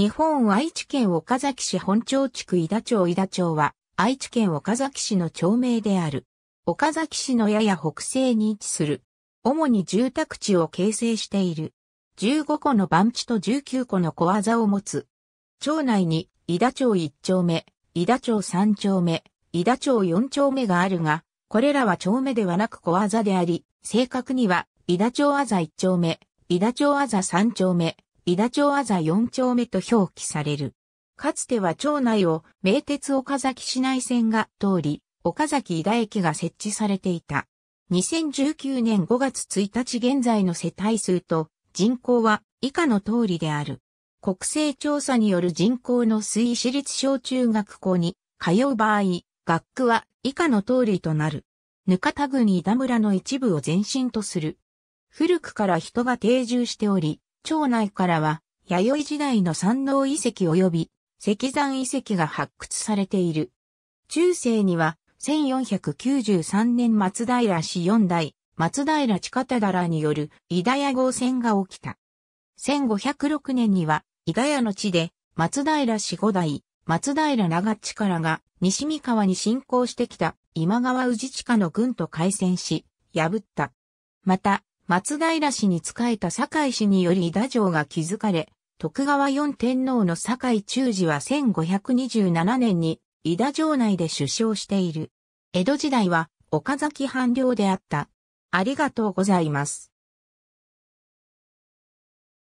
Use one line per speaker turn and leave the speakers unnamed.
日本愛知県岡崎市本町
地区伊田町伊田町は、愛知県岡崎市の町名である。岡崎市のやや北西に位置する。主に住宅地を形成している。15個の番地と19個の小技を持つ。町内に、伊田町1丁目、伊田町3丁目、伊田町4丁目があるが、これらは町名ではなく小技であり、正確には、伊田町あざ1丁目、伊田町あざ3丁目、伊田町あざ4丁目と表記される。かつては町内を名鉄岡崎市内線が通り、岡崎伊田駅が設置されていた。2019年5月1日現在の世帯数と人口は以下の通りである。国勢調査による人口の推移私立小中学校に通う場合、学区は以下の通りとなる。ぬかた郡伊田村の一部を前身とする。古くから人が定住しており、町内からは、弥生時代の山王遺跡及び石山遺跡が発掘されている。中世には、1493年松平氏四代、松平地方田らによる伊田屋合戦が起きた。1506年には、伊田屋の地で、松平氏五代、松平長地からが西三河に侵攻してきた今川氏下の軍と開戦し、破った。また、松平氏に仕えた堺氏により伊田城が築かれ、徳川四天皇の堺中治は1527年に伊田城内で首相している。江戸時代は岡崎藩
領であった。ありがとうございます。